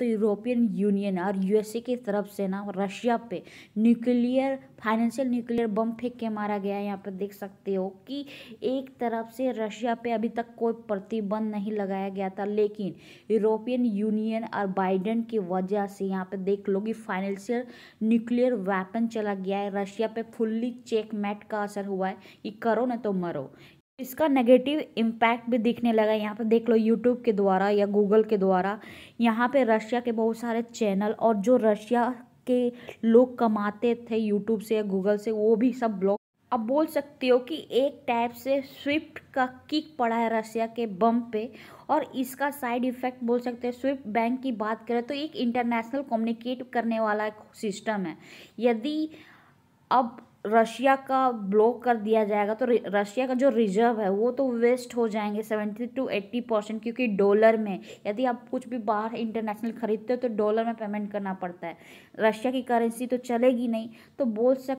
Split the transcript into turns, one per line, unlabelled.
तो European union और USA की तरफ से ना रशिया पे न्यूक्लियर फाइनेंशियल न्यूक्लियर बम फेंक के मारा गया है यहाँ पर देख सकते हो कि एक तरफ से रशिया पे अभी तक कोई प्रतिबंध नहीं लगाया गया था लेकिन यूरोपियन यूनियन और बाइडेन की वजह से यहाँ पे देख लो कि फाइनेंशियल न्यूक्लियर वेपन चला गया है रशिया पे फुल्ली चेक मैट का असर हुआ है कि करो ना तो मरो इसका नेगेटिव इम्पैक्ट भी दिखने लगा यहाँ पर देख लो यूट्यूब के द्वारा या गूगल के द्वारा यहाँ पे रशिया के बहुत सारे चैनल और जो रशिया के लोग कमाते थे यूट्यूब से या गूगल से वो भी सब ब्लॉक अब बोल सकते हो कि एक टाइप से स्विफ्ट का किक पड़ा है रशिया के बम पे और इसका साइड इफेक्ट बोल सकते हैं स्विफ्ट बैंक की बात करें तो एक इंटरनेशनल कम्युनिकेट करने वाला एक सिस्टम है यदि अब रशिया का ब्लॉक कर दिया जाएगा तो रशिया का जो रिजर्व है वो तो वेस्ट हो जाएंगे सेवेंटी टू एट्टी परसेंट क्योंकि डॉलर में यदि आप कुछ भी बाहर इंटरनेशनल खरीदते हो तो डॉलर में पेमेंट करना पड़ता है रशिया की करेंसी तो चलेगी नहीं तो बोल सक